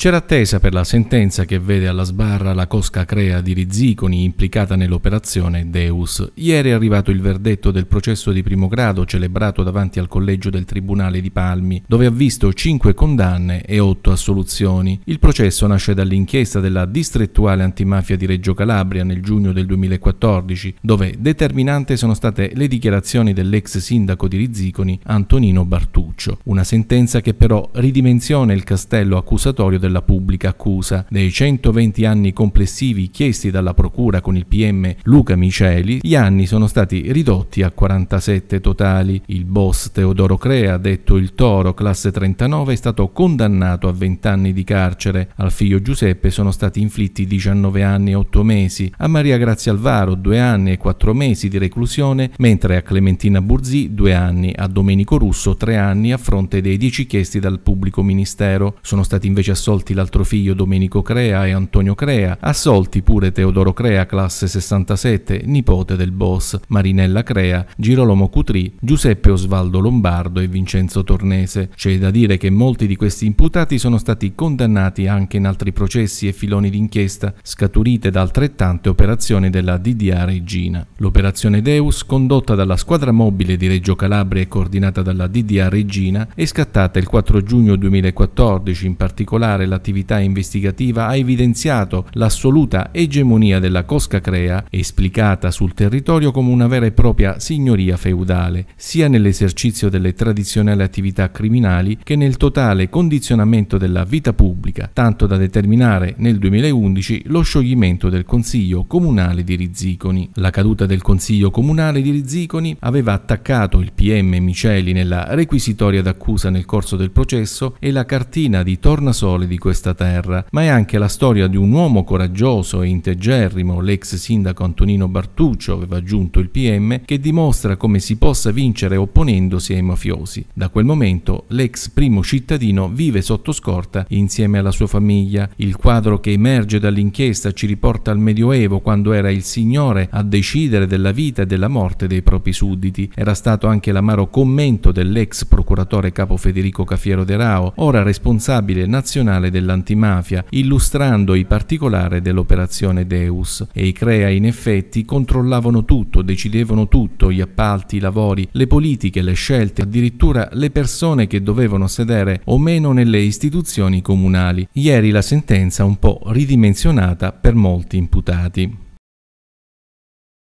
C'era attesa per la sentenza che vede alla sbarra la cosca crea di Rizziconi implicata nell'operazione Deus. Ieri è arrivato il verdetto del processo di primo grado celebrato davanti al collegio del Tribunale di Palmi, dove ha visto cinque condanne e otto assoluzioni. Il processo nasce dall'inchiesta della distrettuale antimafia di Reggio Calabria nel giugno del 2014, dove determinante sono state le dichiarazioni dell'ex sindaco di Rizziconi Antonino Bartuccio. Una sentenza che però ridimensiona il castello accusatorio del della pubblica accusa. Dei 120 anni complessivi chiesti dalla Procura con il PM Luca Miceli, gli anni sono stati ridotti a 47 totali. Il boss Teodoro Crea, detto il Toro, classe 39, è stato condannato a 20 anni di carcere. Al figlio Giuseppe sono stati inflitti 19 anni e 8 mesi, a Maria Grazia Alvaro 2 anni e 4 mesi di reclusione, mentre a Clementina Burzì 2 anni, a Domenico Russo 3 anni a fronte dei 10 chiesti dal pubblico ministero. Sono stati invece assolti assolti l'altro figlio Domenico Crea e Antonio Crea, assolti pure Teodoro Crea, classe 67, nipote del boss, Marinella Crea, Girolamo Cutri, Giuseppe Osvaldo Lombardo e Vincenzo Tornese. C'è da dire che molti di questi imputati sono stati condannati anche in altri processi e filoni d'inchiesta, scaturite da altrettante operazioni della DDA Regina. L'operazione Deus, condotta dalla squadra mobile di Reggio Calabria e coordinata dalla DDA Regina, è scattata il 4 giugno 2014, in particolare l'attività investigativa ha evidenziato l'assoluta egemonia della Cosca Crea, esplicata sul territorio come una vera e propria signoria feudale, sia nell'esercizio delle tradizionali attività criminali che nel totale condizionamento della vita pubblica, tanto da determinare nel 2011 lo scioglimento del Consiglio Comunale di Rizziconi. La caduta del Consiglio Comunale di Rizziconi aveva attaccato il PM Miceli nella requisitoria d'accusa nel corso del processo e la cartina di tornasole di di questa terra, ma è anche la storia di un uomo coraggioso e integerrimo, l'ex sindaco Antonino Bartuccio, aveva aggiunto il PM, che dimostra come si possa vincere opponendosi ai mafiosi. Da quel momento l'ex primo cittadino vive sotto scorta insieme alla sua famiglia. Il quadro che emerge dall'inchiesta ci riporta al Medioevo, quando era il signore a decidere della vita e della morte dei propri sudditi. Era stato anche l'amaro commento dell'ex procuratore capo Federico Cafiero De Rao, ora responsabile nazionale generale dell'antimafia, illustrando i particolari dell'operazione Deus. E i Crea in effetti controllavano tutto, decidevano tutto, gli appalti, i lavori, le politiche, le scelte, addirittura le persone che dovevano sedere o meno nelle istituzioni comunali. Ieri la sentenza un po' ridimensionata per molti imputati.